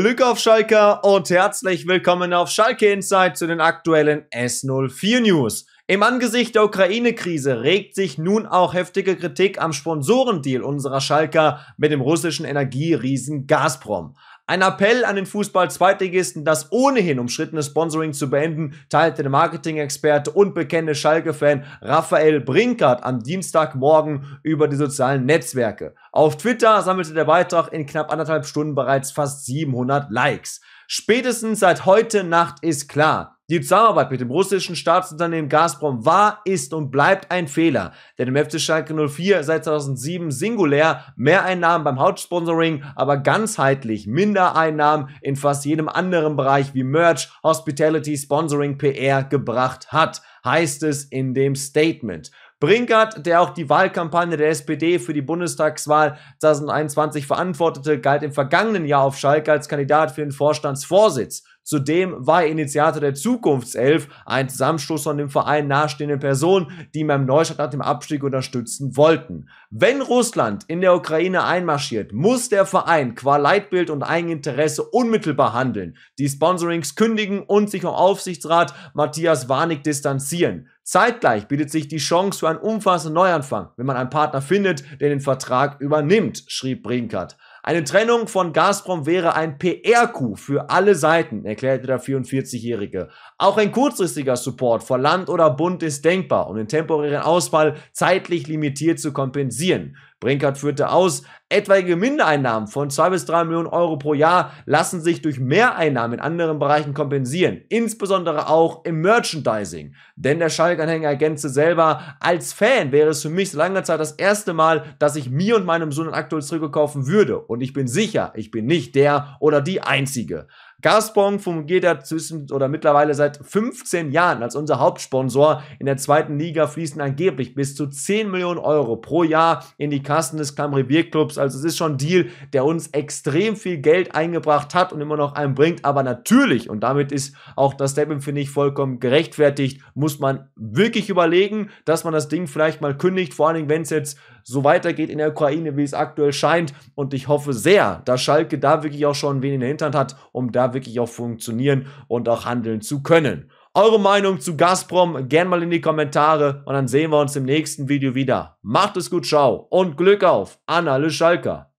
Glück auf Schalke und herzlich willkommen auf Schalke Insight zu den aktuellen S04 News. Im Angesicht der Ukraine-Krise regt sich nun auch heftige Kritik am Sponsorendeal unserer Schalker mit dem russischen Energieriesen Gazprom. Ein Appell an den Fußball-Zweitligisten, das ohnehin umschrittene Sponsoring zu beenden, teilte der Marketing-Experte und bekennende Schalke-Fan Raphael Brinkert am Dienstagmorgen über die sozialen Netzwerke. Auf Twitter sammelte der Beitrag in knapp anderthalb Stunden bereits fast 700 Likes. Spätestens seit heute Nacht ist klar, die Zusammenarbeit mit dem russischen Staatsunternehmen Gazprom war, ist und bleibt ein Fehler, der dem FC Schalke 04 seit 2007 singulär Mehreinnahmen beim Hauptsponsoring, aber ganzheitlich Mindereinnahmen in fast jedem anderen Bereich wie Merch, Hospitality, Sponsoring, PR gebracht hat, heißt es in dem Statement. Brinkert, der auch die Wahlkampagne der SPD für die Bundestagswahl 2021 verantwortete, galt im vergangenen Jahr auf Schalke als Kandidat für den Vorstandsvorsitz. Zudem war er Initiator der Zukunftself, ein Zusammenstoß von dem Verein nahestehenden Personen, die ihm beim Neustart nach dem Abstieg unterstützen wollten. Wenn Russland in der Ukraine einmarschiert, muss der Verein qua Leitbild und Eigeninteresse unmittelbar handeln, die Sponsorings kündigen und sich vom Aufsichtsrat Matthias Warnig distanzieren. Zeitgleich bietet sich die Chance für einen umfassenden Neuanfang, wenn man einen Partner findet, der den Vertrag übernimmt, schrieb Brinkert. Eine Trennung von Gazprom wäre ein PR-Coup für alle Seiten, erklärte der 44-Jährige. Auch ein kurzfristiger Support vor Land oder Bund ist denkbar, um den temporären Ausfall zeitlich limitiert zu kompensieren. Brinkert führte aus, etwaige Mindereinnahmen von zwei bis drei Millionen Euro pro Jahr lassen sich durch Mehreinnahmen in anderen Bereichen kompensieren, insbesondere auch im Merchandising. Denn der Schalkanhänger ergänzte selber, als Fan wäre es für mich lange Zeit das erste Mal, dass ich mir und meinem Sohn aktuell zurückkaufen würde. Und ich bin sicher, ich bin nicht der oder die Einzige. Gazprom fungiert ja zwischen oder mittlerweile seit 15 Jahren als unser Hauptsponsor. In der zweiten Liga fließen angeblich bis zu 10 Millionen Euro pro Jahr in die Kassen des Kamrivierclubs. Also es ist schon ein Deal, der uns extrem viel Geld eingebracht hat und immer noch einbringt. Aber natürlich, und damit ist auch das Statement, finde ich, vollkommen gerechtfertigt, muss man wirklich überlegen, dass man das Ding vielleicht mal kündigt. Vor allen Dingen, wenn es jetzt so weitergeht in der Ukraine, wie es aktuell scheint. Und ich hoffe sehr, dass Schalke da wirklich auch schon wen in der Hinterhand hat, um da wirklich auch funktionieren und auch handeln zu können. Eure Meinung zu Gazprom gern mal in die Kommentare und dann sehen wir uns im nächsten Video wieder. Macht es gut, ciao und Glück auf, Anna Le Schalker.